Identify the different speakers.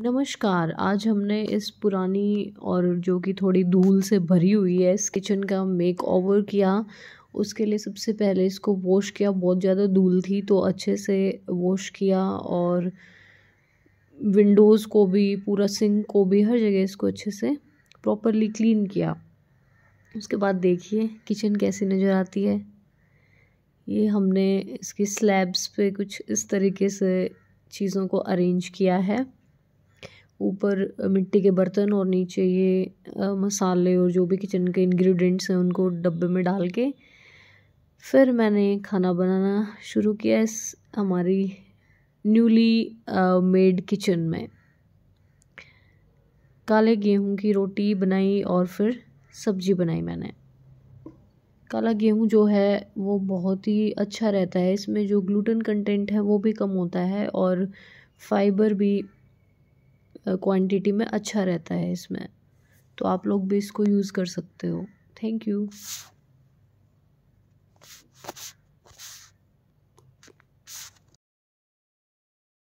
Speaker 1: नमस्कार आज हमने इस पुरानी और जो कि थोड़ी धूल से भरी हुई है इस किचन का मेक ओवर किया उसके लिए सबसे पहले इसको वॉश किया बहुत ज़्यादा धूल थी तो अच्छे से वॉश किया और विंडोज़ को भी पूरा सिंक को भी हर जगह इसको अच्छे से प्रॉपरली क्लीन किया उसके बाद देखिए किचन कैसी नज़र आती है ये हमने इसकी स्लैब्स पे कुछ इस तरीके से चीज़ों को अरेंज किया है ऊपर मिट्टी के बर्तन और नीचे ये मसाले और जो भी किचन के इंग्रेडिएंट्स हैं उनको डब्बे में डाल के फिर मैंने खाना बनाना शुरू किया इस हमारी न्यूली मेड किचन में काले गेहूं की रोटी बनाई और फिर सब्जी बनाई मैंने काला गेहूं जो है वो बहुत ही अच्छा रहता है इसमें जो ग्लूटेन कंटेंट है वो भी कम होता है और फाइबर भी क्वांटिटी में अच्छा रहता है इसमें तो आप लोग भी इसको यूज़ कर सकते हो थैंक यू